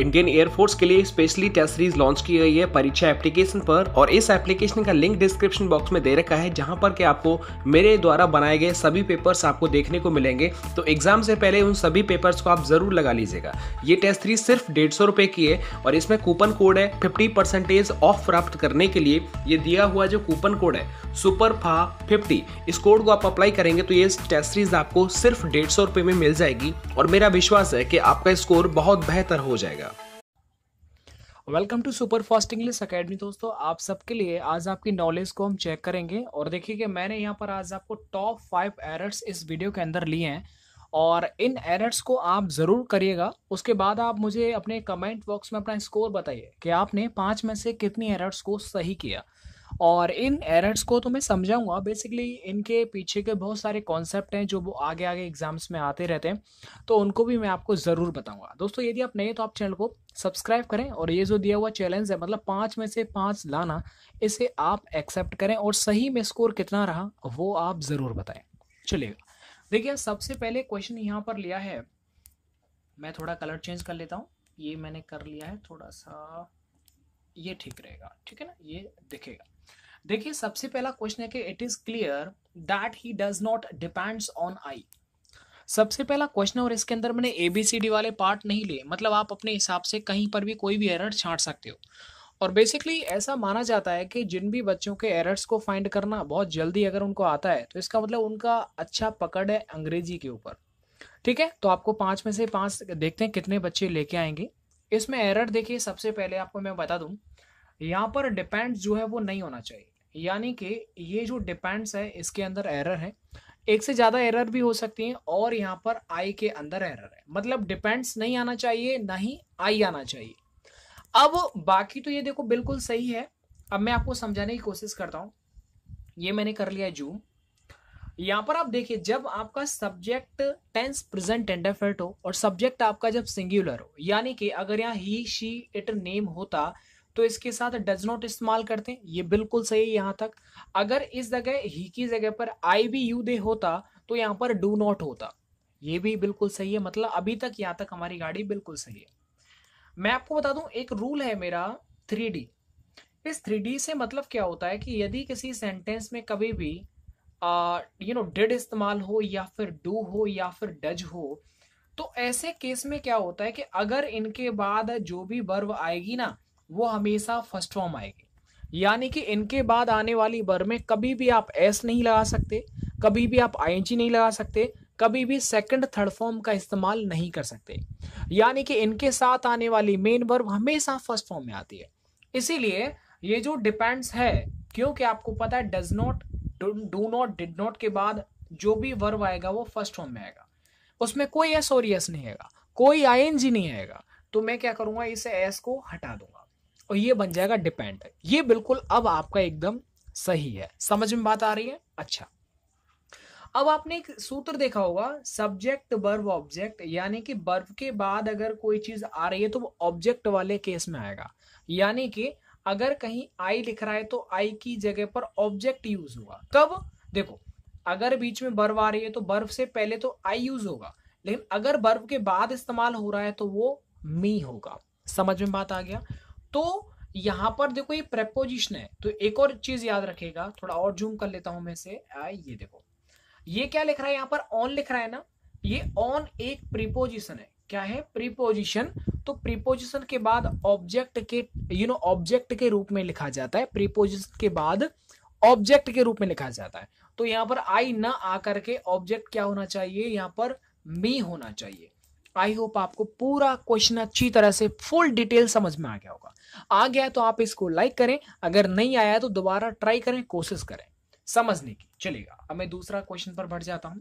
Indian air force के लिए specially test series launch की गई है परीक्षा एप्लीकेशन पर और इस एप्लीकेशन का लिंक डिस्क्रिप्शन बॉक्स में दे रखा है जहां पर के आपको मेरे द्वारा बनाए गए सभी पेपर्स आपको देखने को मिलेंगे तो एग्जाम से पहले उन सभी पेपर्स को आप ज़रूर लगा लीजिएगा ये टेस्ट सीरीज सिर्फ डेढ़ सौ रुपए की है और इसमें कूपन कोड है फिफ्टी परसेंटेज ऑफ प्राप्त करने के लिए ये दिया हुआ जो कूपन कोड है सुपर फा फिफ्टी इस कोड को आप अप्लाई करेंगे तो ये टेस्ट सीरीज आपको सिर्फ डेढ़ सौ रुपये में मिल जाएगी और मेरा विश्वास है कि आपका स्कोर बहुत बेहतर हो जाएगा welcome to super fast English academy दोस्तों आप सबके लिए आज आपकी नॉलेज को हम चेक करेंगे और देखिए कि मैंने यहाँ पर आज आपको टॉप फाइव एरर्स इस वीडियो के अंदर लिए हैं और इन एरर्स को आप ज़रूर करिएगा उसके बाद आप मुझे अपने कमेंट बॉक्स में अपना स्कोर बताइए कि आपने पाँच में से कितनी एरर्स को सही किया और इन एरर्स को तो मैं समझाऊंगा बेसिकली इनके पीछे के बहुत सारे कॉन्सेप्ट हैं जो वो आगे आगे एग्जाम्स में आते रहते हैं तो उनको भी मैं आपको ज़रूर बताऊंगा दोस्तों यदि आप नए तो आप चैनल को सब्सक्राइब करें और ये जो दिया हुआ चैलेंज है मतलब पाँच में से पाँच लाना इसे आप एक्सेप्ट करें और सही में स्कोर कितना रहा वो आप ज़रूर बताएं चलेगा देखिए सबसे पहले क्वेश्चन यहाँ पर लिया है मैं थोड़ा कलर चेंज कर लेता हूँ ये मैंने कर लिया है थोड़ा सा ये ठीक रहेगा ठीक है ना ये दिखेगा देखिए सबसे पहला क्वेश्चन है कि it is clear that he does not depends on I सबसे पहला क्वेश्चन और इसके अंदर मैंने ए बी सी डी वाले पार्ट नहीं लिए मतलब आप अपने हिसाब से कहीं पर भी कोई भी एरर छाट सकते हो और बेसिकली ऐसा माना जाता है कि जिन भी बच्चों के एरर्स को फाइंड करना बहुत जल्दी अगर उनको आता है तो इसका मतलब उनका अच्छा पकड़ है अंग्रेजी के ऊपर ठीक है तो आपको पाँच में से पाँच देखते हैं कितने बच्चे लेके आएंगे इसमें एरर देखिए सबसे पहले आपको मैं बता दूं यहाँ पर डिपेंड्स जो है वो नहीं होना चाहिए यानी कि ये जो डिपेंड्स है इसके अंदर एरर है एक से ज़्यादा एरर भी हो सकती हैं और यहाँ पर आई के अंदर एरर है मतलब डिपेंड्स नहीं आना चाहिए ना ही आई आना चाहिए अब बाकी तो ये देखो बिल्कुल सही है अब मैं आपको समझाने की कोशिश करता हूँ ये मैंने कर लिया जूम यहाँ पर आप देखिए जब आपका सब्जेक्ट टेंस प्रेजेंट टेंडरफेट हो और सब्जेक्ट आपका जब सिंगुलर हो यानी कि अगर यहाँ ही शी इट नेम होता तो इसके साथ डज नॉट इस्तेमाल करते हैं ये बिल्कुल सही है यहाँ तक अगर इस जगह ही की जगह पर आई बी यू दे होता तो यहाँ पर डू नॉट होता ये भी बिल्कुल सही है मतलब अभी तक यहाँ तक हमारी गाड़ी बिल्कुल सही है मैं आपको बता दूं एक रूल है मेरा थ्री इस थ्री से मतलब क्या होता है कि यदि किसी सेंटेंस में कभी भी यू नो डिड इस्तेमाल हो या फिर डू हो या फिर डज हो तो ऐसे केस में क्या होता है कि अगर इनके बाद जो भी वर्ब आएगी ना वो हमेशा फर्स्ट फॉर्म आएगी यानी कि इनके बाद आने वाली बर्व में कभी भी आप एस नहीं लगा सकते कभी भी आप आई नहीं लगा सकते कभी भी सेकंड थर्ड फॉर्म का इस्तेमाल नहीं कर सकते यानी कि इनके साथ आने वाली मेन वर्ब हमेशा फर्स्ट फॉर्म में आती है इसीलिए ये जो डिपेंड्स है क्योंकि आपको पता है does not do not did not के बाद जो भी वर्ब आएगा वो फर्स्ट फॉर्म में आएगा उसमें कोई एस और एस नहीं आएगा कोई आई एन जी नहीं आएगा तो मैं क्या करूंगा इसे एस को हटा दूंगा और ये बन जाएगा डिपेंड ये बिल्कुल अब आपका एकदम सही है समझ में बात आ रही है अच्छा अब आपने एक सूत्र देखा होगा सब्जेक्ट बर्व ऑब्जेक्ट यानी कि बर्व के बाद अगर कोई चीज आ रही है तो वो ऑब्जेक्ट वाले केस में आएगा यानी कि अगर कहीं आई लिख रहा है तो आई की जगह पर ऑब्जेक्ट यूज होगा कब देखो अगर बीच में बर्फ आ रही है तो बर्फ से पहले तो आई यूज होगा लेकिन अगर बर्फ के बाद इस्तेमाल हो रहा है तो वो मी होगा समझ में बात आ गया तो यहां पर देखो ये प्रेपोजिशन है तो एक और चीज याद रखेगा थोड़ा और जूम कर लेता हूं मैं से ये देखो ये क्या लिख रहा है यहां पर ऑन लिख रहा है ना ये ऑन एक प्रीपोजिशन है क्या है प्रीपोजिशन तो प्रीपोजिशन के बाद ऑब्जेक्ट के यू नो ऑब्जेक्ट के रूप में लिखा जाता है प्रीपोजिशन के बाद ऑब्जेक्ट के रूप में लिखा जाता है तो यहां पर आई ना आकर के ऑब्जेक्ट क्या होना चाहिए यहां पर मी होना चाहिए आई होप आपको पूरा क्वेश्चन अच्छी तरह से फुल डिटेल समझ में आ गया होगा आ गया तो आप इसको लाइक करें अगर नहीं आया तो दोबारा ट्राई करें कोशिश करें समझने की चलेगा अब मैं दूसरा क्वेश्चन पर बढ़ जाता हूं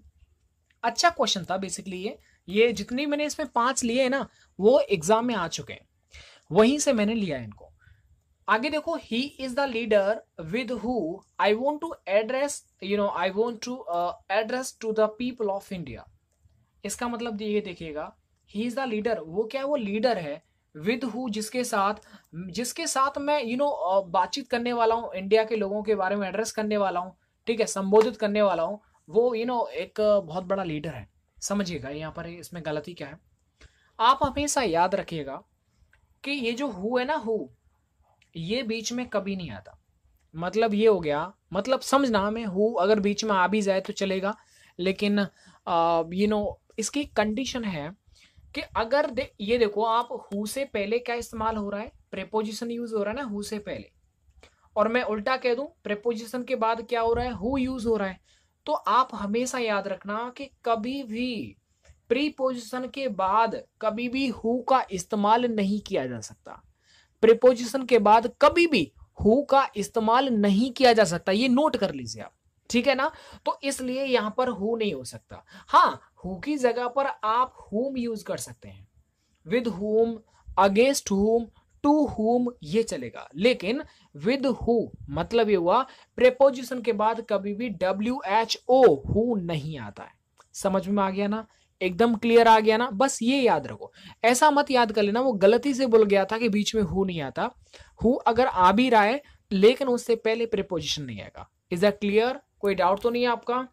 अच्छा क्वेश्चन था बेसिकली ये ये जितने मैंने इसमें पांच लिए हैं ना वो एग्जाम में आ चुके हैं वहीं से मैंने लिया है इनको आगे देखो he is the leader with who I want to address you know I want to address to the people of India इसका मतलब ये देखिएगा ही इज द लीडर वो क्या है वो लीडर है विद हु जिसके साथ जिसके साथ मैं you you know know, uh, बातचीत करने वाला हूँ इंडिया के लोगों के बारे में एड्रेस करने वाला हूँ ठीक है संबोधित करने वाला हूँ वो यू you नो know, एक uh, बहुत बड़ा लीडर है समझिएगा यहाँ पर इसमें गलती क्या है आप हमेशा याद रखिएगा कि ये जो हु है ना हु ये बीच में कभी नहीं आता मतलब ये हो गया मतलब समझना हमें हु अगर बीच में आ भी जाए तो चलेगा लेकिन यू नो इसकी कंडीशन है कि अगर दे, ये देखो आप हु से पहले क्या इस्तेमाल हो रहा है प्रेपोजिशन यूज हो रहा है ना हु से पहले और मैं उल्टा कह दूं प्रेपोजिशन के बाद क्या हो रहा है हु यूज हो रहा है तो आप हमेशा याद रखना कि कभी भी प्रीपोजिशन के बाद कभी भी हु का इस्तेमाल नहीं किया जा सकता प्रीपोजिशन के बाद कभी भी हु का इस्तेमाल नहीं किया जा सकता ये नोट कर लीजिए आप ठीक है ना तो इसलिए यहां पर हु नहीं हो सकता हाँ हु की जगह पर आप हुम यूज कर सकते हैं विद हुम अगेंस्ट हुम टू होम ये चलेगा लेकिन विद हु मतलब ये हुआ प्रेपोजिशन के बाद कभी भी डब्ल्यू एच ओ हु नहीं आता है समझ में आ गया ना एकदम क्लियर आ गया ना बस ये याद रखो ऐसा मत याद कर लेना वो गलती से बोल गया था कि बीच में हु नहीं आता हु अगर आ भी रहा है लेकिन उससे पहले प्रेपोजिशन नहीं आएगा इज दैट क्लियर कोई डाउट तो नहीं है आपका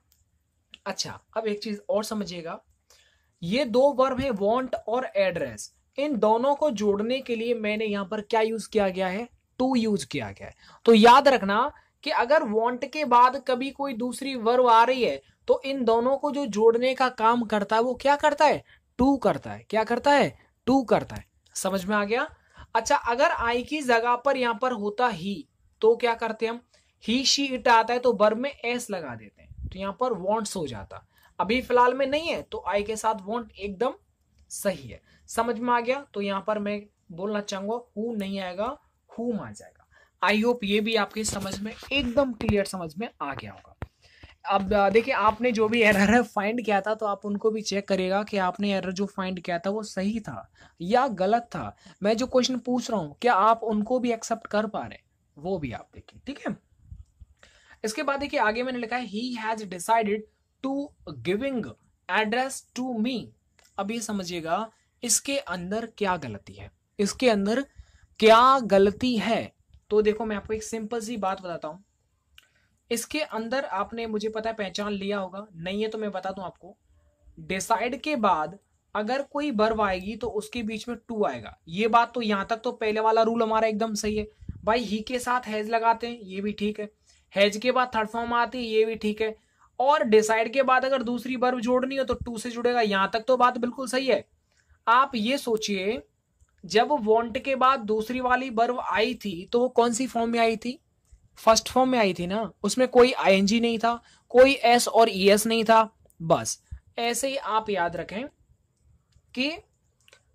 अच्छा अब एक चीज और समझिएगा ये दो वर्ब है वॉन्ट और एड्रेस इन दोनों को जोड़ने के लिए मैंने यहाँ पर क्या यूज किया गया है टू यूज किया गया है तो याद रखना कि अगर वॉन्ट के बाद कभी कोई दूसरी वर्व आ रही है तो इन दोनों को जो जोड़ने का काम करता है वो क्या करता है टू करता है क्या करता है टू करता है समझ में आ गया अच्छा अगर आई की जगह पर यहाँ पर होता ही तो क्या करते हम ही शी इट आता है तो वर्ब में एस लगा देते हैं तो यहाँ पर वॉन्ट्स हो जाता अभी फिलहाल में नहीं है तो आई के साथ वॉन्ट एकदम सही है समझ में आ गया तो यहां पर मैं बोलना चाहूंगा हु नहीं आएगा हुम आ जाएगा आई होप ये भी आपके समझ में एकदम क्लियर समझ में आ गया होगा अब देखिए आपने जो भी एरर है फाइंड किया था तो आप उनको भी चेक करेगा कि आपने एरर जो फाइंड किया था वो सही था या गलत था मैं जो क्वेश्चन पूछ रहा हूँ क्या आप उनको भी एक्सेप्ट कर पा रहे वो भी आप देखिए ठीक है इसके बाद देखिए आगे मैंने लिखा है he has decided to giving address to me अब ये समझिएगा इसके अंदर क्या गलती है इसके अंदर क्या गलती है तो देखो मैं आपको एक सिंपल सी बात बताता हूं इसके अंदर आपने मुझे पता है पहचान लिया होगा नहीं है तो मैं बता दूं आपको डिसाइड के बाद अगर कोई बर्व आएगी तो उसके बीच में टू आएगा ये बात तो यहां तक तो पहले वाला रूल हमारा एकदम सही है भाई ही के साथ हैज लगाते हैं ये भी ठीक है हैज के बाद थर्ड फॉर्म आती है ये भी ठीक है और डिसाइड के बाद अगर दूसरी वर्ब जोड़नी हो तो टू से जुड़ेगा यहां तक तो बात बिल्कुल सही है आप ये सोचिए जब वॉन्ट के बाद दूसरी वाली बर्व आई थी तो वो कौन सी फॉर्म में आई थी फर्स्ट फॉर्म में आई थी ना उसमें कोई आईएनजी नहीं था कोई एस और ई एस नहीं था बस ऐसे ही आप याद रखें कि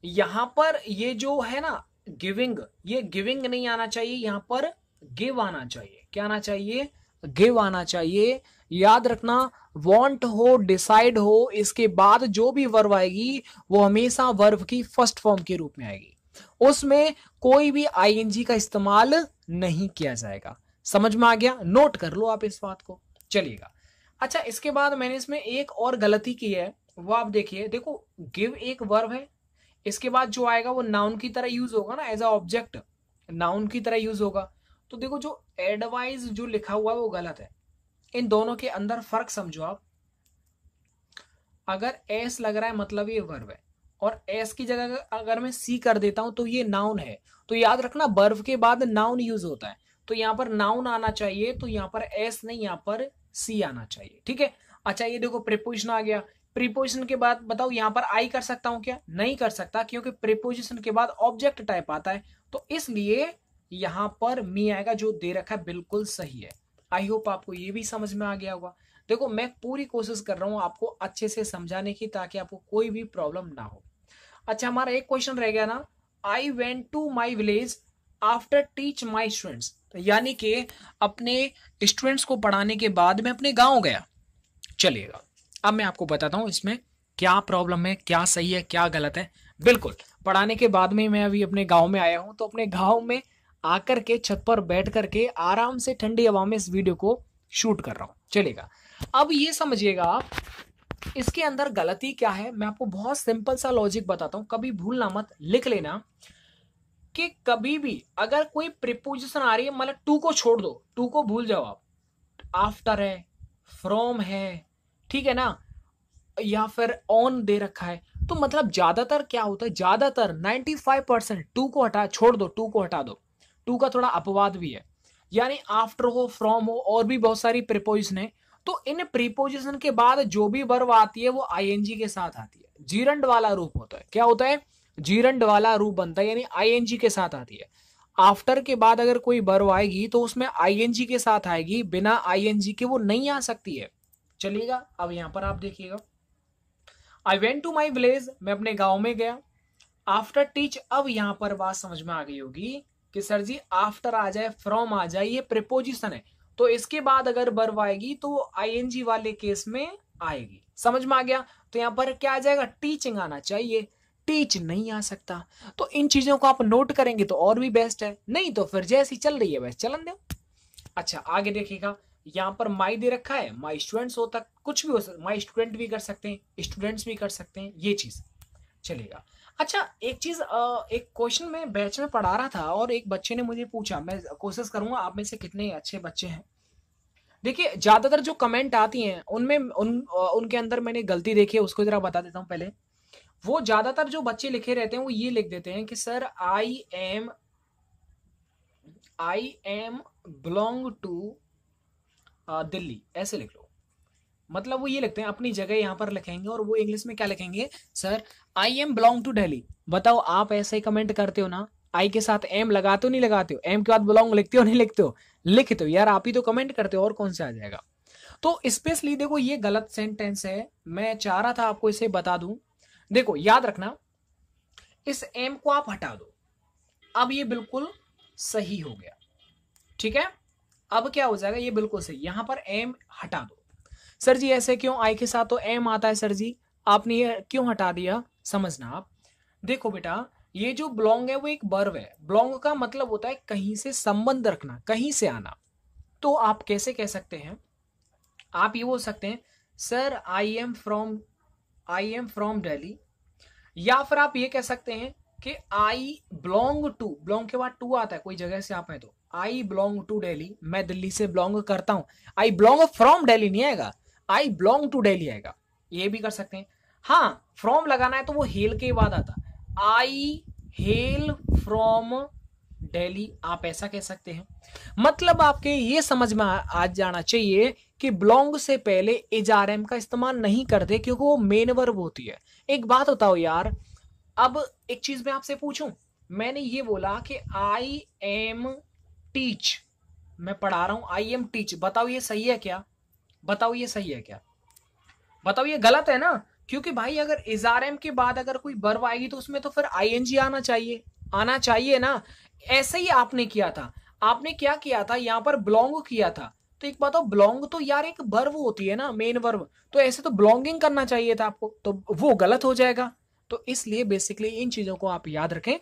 यहां पर ये जो है ना गिविंग ये गिविंग नहीं आना चाहिए यहां पर गिव आना चाहिए क्या आना चाहिए गिव आना चाहिए याद रखना वॉन्ट हो डिसाइड हो इसके बाद जो भी वर्व आएगी वो हमेशा वर्व की फर्स्ट फॉर्म के रूप में आएगी उसमें कोई भी आईएनजी का इस्तेमाल नहीं किया जाएगा समझ में आ गया नोट कर लो आप इस बात को चलिएगा अच्छा इसके बाद मैंने इसमें एक और गलती की है वो आप देखिए देखो गिव एक वर्व है इसके बाद जो आएगा वो नाउन की तरह यूज होगा ना एज अ ऑब्जेक्ट नाउन की तरह यूज होगा तो देखो जो एडवाइज जो लिखा हुआ है वो गलत है इन दोनों के अंदर फर्क समझो आप अगर एस लग रहा है मतलब ये वर्व है और एस की जगह अगर मैं सी कर देता हूं तो ये नाउन है तो याद रखना वर्व के बाद नाउन यूज होता है तो यहां पर नाउन आना चाहिए तो यहां पर एस नहीं यहाँ पर सी आना चाहिए ठीक है अच्छा ये देखो प्रिपोजिशन आ गया प्रिपोजिशन के बाद बताओ यहां पर आई कर सकता हूं क्या नहीं कर सकता क्योंकि प्रिपोजिशन के बाद ऑब्जेक्ट टाइप आता है तो इसलिए यहां पर मी आएगा जो दे रखा है बिल्कुल सही है आई होप आपको ये भी समझ में आ गया होगा देखो मैं पूरी कोशिश कर रहा हूँ आपको अच्छे से समझाने की ताकि आपको कोई भी प्रॉब्लम ना हो अच्छा हमारा एक क्वेश्चन रह गया ना I went to my village after teach my students यानी कि अपने स्टूडेंट्स को पढ़ाने के बाद मैं अपने गांव गया चलिएगा अब मैं आपको बताता हूँ इसमें क्या प्रॉब्लम है क्या सही है क्या गलत है बिल्कुल पढ़ाने के बाद में मैं अभी अपने गांव में आया हूँ तो अपने गांव में आकर के छत पर बैठ करके आराम से ठंडी हवा में इस वीडियो को शूट कर रहा हूँ चलेगा अब ये समझिएगा आप इसके अंदर गलती क्या है मैं आपको बहुत सिंपल सा लॉजिक बताता हूँ कभी भूलना मत लिख लेना कि कभी भी अगर कोई प्रिपोजिशन आ रही है मतलब टू को छोड़ दो टू को भूल जाओ आप आफ्टर है फ्रॉम है ठीक है ना या फिर ऑन दे रखा है तो मतलब ज्यादातर क्या होता है ज्यादातर 95 परसेंट टू को हटा छोड़ दो टू को हटा दो टू का थोड़ा अपवाद भी है यानी आफ्टर हो फ्रॉम हो और भी बहुत सारी प्रिपोजिशन है तो इन प्रिपोजिशन के बाद जो भी वर्व आती है वो आईएनजी के साथ आती है जीरंड वाला रूप होता है क्या होता है जीरंड वाला रूप बनता है यानी आईएनजी के साथ आती है आफ्टर के बाद अगर कोई वर्व आएगी तो उसमें आईएनजी के साथ आएगी बिना आईएनजी के वो नहीं आ सकती है चलिएगा अब यहां पर आप देखिएगा I went to my village मैं अपने गाँव में गया आफ्टर टीच अब यहां पर बात समझ में आ गई होगी कि सर जी आफ्टर आ जाए फ्रॉम आ जाए ये प्रिपोजिशन है तो इसके बाद अगर बर्व आएगी तो आईएनजी वाले केस में आएगी समझ में आ गया तो यहाँ पर क्या आ जाएगा टीचिंग आना चाहिए टीच नहीं आ सकता तो इन चीजों को आप नोट करेंगे तो और भी बेस्ट है नहीं तो फिर जैसी चल रही है वैसे चलन दो अच्छा आगे देखिएगा यहाँ पर माई दे रखा है माई स्टूडेंट्स हो तक कुछ भी हो सकता माई स्टूडेंट भी कर सकते हैं स्टूडेंट्स भी कर सकते हैं ये चीज चलेगा अच्छा एक चीज एक क्वेश्चन में बैच में पढ़ा रहा था और एक बच्चे ने मुझे पूछा मैं कोशिश करूंगा आप में से कितने अच्छे बच्चे हैं देखिए ज्यादातर जो कमेंट आती हैं उनमें उन उनके अंदर मैंने गलती देखी है उसको जरा बता देता हूँ पहले वो ज्यादातर जो बच्चे लिखे रहते हैं वो ये लिख देते हैं कि sir I am I am belong to Delhi ऐसे लिख लो मतलब वो ये लिखते हैं अपनी जगह यहाँ पर लिखेंगे और वो इंग्लिश में क्या लिखेंगे sir I am belong to Delhi बताओ आप ऐसे ही कमेंट करते हो ना आई के साथ एम लगाते हो नहीं लगाते हो एम के बाद बिलोंग लिखते हो नहीं लिखते हो लिखते हो यार आप ही तो कमेंट करते हो और कौन से आ जाएगा तो स्पेशली देखो ये गलत सेंटेंस है मैं चाह रहा था आपको इसे बता दू देखो याद रखना इस एम को आप हटा दो अब ये बिल्कुल सही हो गया ठीक है अब क्या हो जाएगा ये बिल्कुल सही यहां पर एम हटा दो सर जी ऐसे क्यों आई के साथ तो एम आता है सर जी आपने ये क्यों हटा दिया समझना आप देखो बेटा ये जो ब्लोंग है वो एक बर्व है ब्लोंग का मतलब होता है कहीं से संबंध रखना कहीं से आना तो आप कैसे कह सकते हैं आप ये बोल सकते हैं sir I am from I am from Delhi या फिर आप ये कह सकते हैं कि आई बिलोंग टू बिलोंग के बाद टू आता है कोई जगह से आप हैं तो आई बिलोंग टू डेली मैं दिल्ली से बिलोंग करता हूँ आई बिलोंग फ्रॉम डेली नहीं आएगा आई बिलोंग टू डेली आएगा ये भी कर सकते हैं हाँ फ्रॉम लगाना है तो वो हेल के बाद आता आई हेल फ्रॉम डेली आप ऐसा कह सकते हैं मतलब आपके ये समझ में आ जाना चाहिए कि बिलोंग से पहले एम का इस्तेमाल नहीं करते क्योंकि वो मेन वर्ब होती है एक बात बताओ यार अब एक चीज मैं आपसे पूछूं मैंने ये बोला कि आई एम टीच मैं पढ़ा रहा हूं आई एम टीच बताओ ये सही है क्या बताओ ये सही है क्या बताओ ये गलत है ना क्योंकि भाई अगर एजआरएम के बाद अगर कोई बर्व आएगी तो उसमें तो फिर आई आना चाहिए आना चाहिए ना ऐसे ही आपने किया था आपने क्या किया था यहाँ पर बिलोंग किया था तो एक बात बिलोंग तो यार एक बर्व होती है ना मेन वर्व तो ऐसे तो बिलोंगिंग करना चाहिए था आपको तो वो गलत हो जाएगा तो इसलिए बेसिकली इन चीजों को आप याद रखें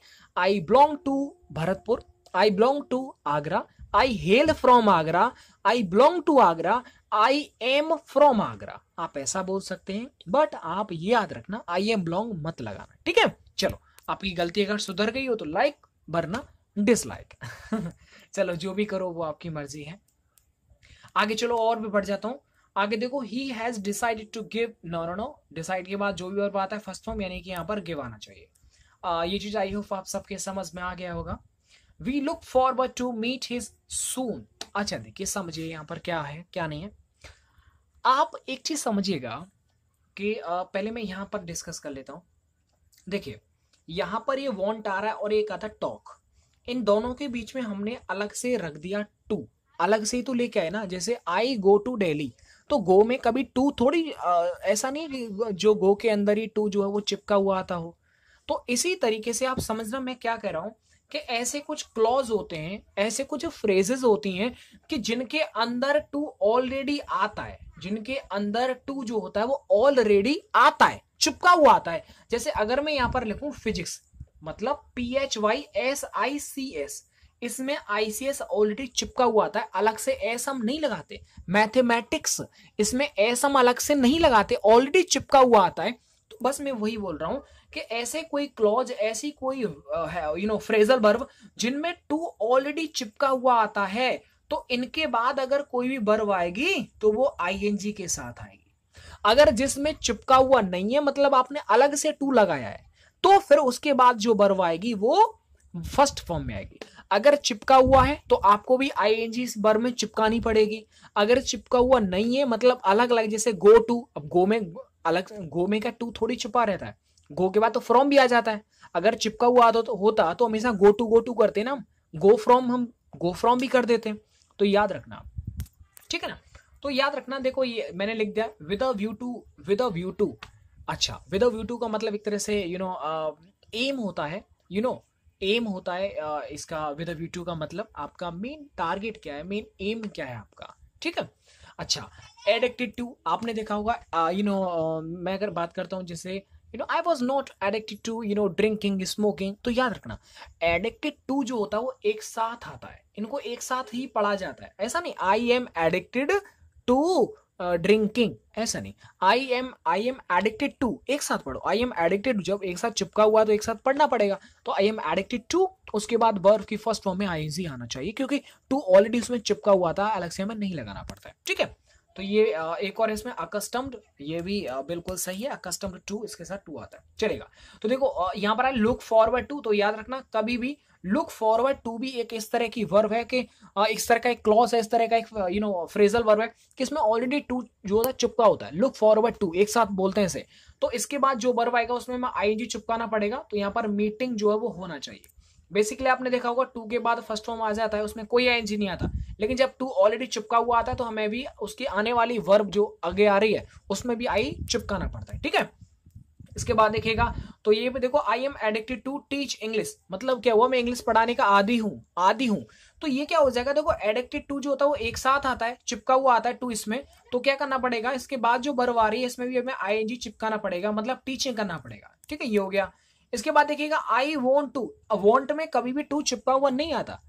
I belong to Bharatpur I belong to Agra I hail from Agra I belong to Agra I am from Agra आप ऐसा बोल सकते हैं बट आप ये याद रखना आई एम बिलोंग मत लगाना ठीक है चलो आपकी गलती अगर सुधर गई हो तो लाइक वरना डिसलाइक चलो जो भी करो वो आपकी मर्जी है आगे चलो और भी बढ़ जाता हूं आगे देखो he has decided to give no no no decide के बाद जो भी और बात है फर्स्ट फॉर्म यानी कि यहाँ पर गिव आना चाहिए आ, ये चीज आई होप आप सबके समझ में आ गया होगा we look forward to meet his soon अच्छा देखिए समझिए यहाँ पर क्या है क्या नहीं है आप एक चीज़ समझिएगा कि पहले मैं यहाँ पर डिस्कस कर लेता हूँ देखिए यहाँ पर ये वॉन्ट आ रहा है और एक आता टॉक इन दोनों के बीच में हमने अलग से रख दिया टू अलग से ही तो लेके आए ना जैसे आई गो टू डेली तो गो में कभी टू थोड़ी आ, ऐसा नहीं जो गो के अंदर ही टू जो है वो चिपका हुआ आता हो तो इसी तरीके से आप समझना मैं क्या कह रहा हूँ कि ऐसे कुछ क्लॉज होते हैं ऐसे कुछ फ्रेजेस होती हैं कि जिनके अंदर टू ऑलरेडी आता है जिनके अंदर टू जो होता है वो ऑलरेडी आता है चिपका हुआ आता है जैसे अगर मैं यहां पर लिखूं फिजिक्स मतलब P H Y S I C S इसमें आईसीएस ऑलरेडी चिपका हुआ था अलग से एस हम नहीं लगाते मैथमेटिक्स इसमें एस हम अलग से नहीं लगाते ऑलरेडी चिपका हुआ आता है तो बस मैं वही बोल रहा हूँ कि ऐसे कोई क्लॉज ऐसी कोई यू नो फ्रेजल बर्व जिनमें टू ऑलरेडी चिपका हुआ आता है तो इनके बाद अगर कोई भी बर्व आएगी तो वो आईएनजी के साथ आएगी अगर जिसमें चिपका हुआ नहीं है मतलब आपने अलग से टू लगाया है तो फिर उसके बाद जो बर्व आएगी वो फर्स्ट फॉर्म में आएगी अगर चिपका हुआ है तो आपको भी आई एन जी बर में चिपकानी पड़ेगी अगर चिपका हुआ नहीं है मतलब अलग अलग जैसे गो टू अब गो में अलग गो में का टू थोड़ी छिपा रहता है गो के बाद तो फ्रॉम भी आ जाता है अगर चिपका हुआ तो, तो होता तो हमेशा गो टू गो टू करते ना गो फ्रॉम हम गो फ्रॉम भी कर देते तो याद रखना ठीक है ना तो याद रखना देखो ये मैंने लिख दिया with a view to with a view to अच्छा विद अ व्यू टू का मतलब एक तरह से यू नो एम होता है यू नो एम होता है uh, इसका विद अ व्यू टू का मतलब आपका मेन टारगेट क्या है मेन एम क्या है आपका ठीक है अच्छा एडिक्टेड टू आपने देखा होगा यू नो मैं अगर बात करता हूँ जैसे you know I was not addicted to you know drinking smoking तो याद रखना एडिक्टेड टू जो होता है वो एक साथ आता है इनको एक साथ ही पढ़ा जाता है ऐसा नहीं I am addicted to drinking ऐसा नहीं I am I am addicted to एक साथ पढ़ो आई एम एडिक्टेड जब एक साथ चिपका हुआ तो एक साथ पढ़ना पड़ेगा तो आई एम एडिक्टेड टू उसके बाद बर्फ की फर्स्ट फॉर्म में आई जी आना चाहिए क्योंकि टू ऑलरेडी उसमें चिपका हुआ था अलग से हमें नहीं लगाना पड़ता है ठीक है तो ये एक और इसमें अकस्टम्ड ये भी बिल्कुल सही है अकस्टम्ड टू इसके साथ टू आता है चलेगा तो देखो यहाँ पर आया लुक फॉरवर्ड टू तो याद रखना कभी भी लुक फॉरवर्ड टू भी एक इस तरह की वर्ब है कि इस तरह का एक क्लॉज है इस तरह का एक यू नो फ्रेजल वर्ब है कि इसमें ऑलरेडी टू जो होता है चुपका होता है लुक फॉरवर्ड टू एक साथ बोलते हैं इसे तो इसके बाद जो वर्ब आएगा उसमें मैं आईएनजी चुपकाना पड़ेगा तो यहाँ पर मीटिंग जो है वो होना चाहिए बेसिकली आपने देखा होगा टू के बाद फर्स्ट फॉर्म आ जाता है उसमें कोई आई नहीं आता लेकिन जब टू ऑलरेडी चिपका हुआ आता है तो हमें भी उसकी आने वाली वर्ब जो आगे आ रही है उसमें भी आई चिपकाना पड़ता है ठीक है इसके बाद देखिएगा तो ये भी देखो I am addicted to teach English मतलब क्या हुआ मैं इंग्लिश पढ़ाने का आदि हूँ आदि हूँ तो ये क्या हो जाएगा देखो एडिक्टेड टू जो होता है वो एक साथ आता है चिपका हुआ आता है टू इसमें तो क्या करना पड़ेगा इसके बाद जो बर्फ आ रही है इसमें भी हमें आई चिपकाना पड़ेगा मतलब टीचिंग करना पड़ेगा ठीक है ये हो गया इसके बाद देखिएगा आई वॉन्ट टू वॉन्ट में कभी भी टू चिपका हुआ नहीं आता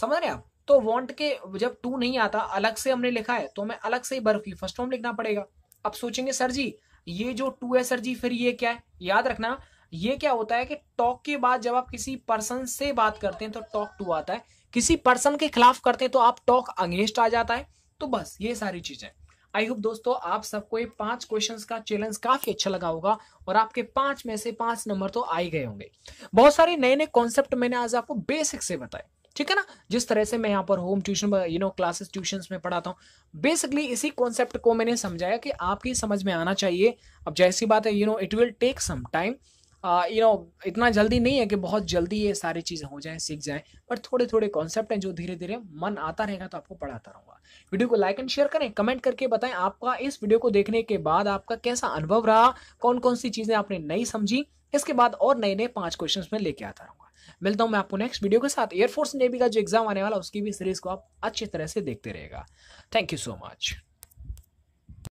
समझ रहे आप तो वॉन्ट के जब टू नहीं आता अलग से हमने लिखा है तो हमें अलग से ही बर्फी फर्स्ट फॉर्म लिखना पड़ेगा अब सोचेंगे सर जी ये जो टू है सर जी फिर ये क्या है याद रखना ये क्या होता है कि टॉक के बाद जब आप किसी पर्सन से बात करते हैं तो टॉक टू आता है किसी पर्सन के खिलाफ करते हैं तो आप टॉक अगेंस्ट आ जाता है तो बस ये सारी चीजें आई होप दोस्तों आप सबको ये पांच क्वेश्चंस का चैलेंज काफी अच्छा लगा होगा और आपके पांच में से पांच नंबर तो आ ही गए होंगे बहुत सारे नए नए कॉन्सेप्ट मैंने आज आपको बेसिक से बताए ठीक है ना जिस तरह से मैं यहाँ पर home tuition you know classes tuition में पढ़ाता हूँ बेसिकली इसी कॉन्सेप्ट को मैंने समझाया कि आपकी समझ में आना चाहिए अब जैसी बात है you know it will take some time you हाँ, नो इतना जल्दी नहीं है कि बहुत जल्दी ये सारी चीज़ें हो जाएँ सीख जाएँ पर थोड़े थोड़े कॉन्सेप्ट हैं जो धीरे धीरे मन आता रहेगा तो आपको पढ़ाता रहूँगा वीडियो को लाइक एंड शेयर करें कमेंट करके बताएं आपका इस वीडियो को देखने के बाद आपका कैसा अनुभव रहा कौन कौन सी चीज़ें आपने नहीं समझी इसके बाद और नए नए पाँच क्वेश्चन में लेके आता रहूँगा मिलता हूँ मैं आपको नेक्स्ट वीडियो के साथ एयरफोर्स नेवी का जो एग्जाम आने वाला उसकी भी सीरीज को आप अच्छी तरह से देखते रहेगा थैंक यू सो मच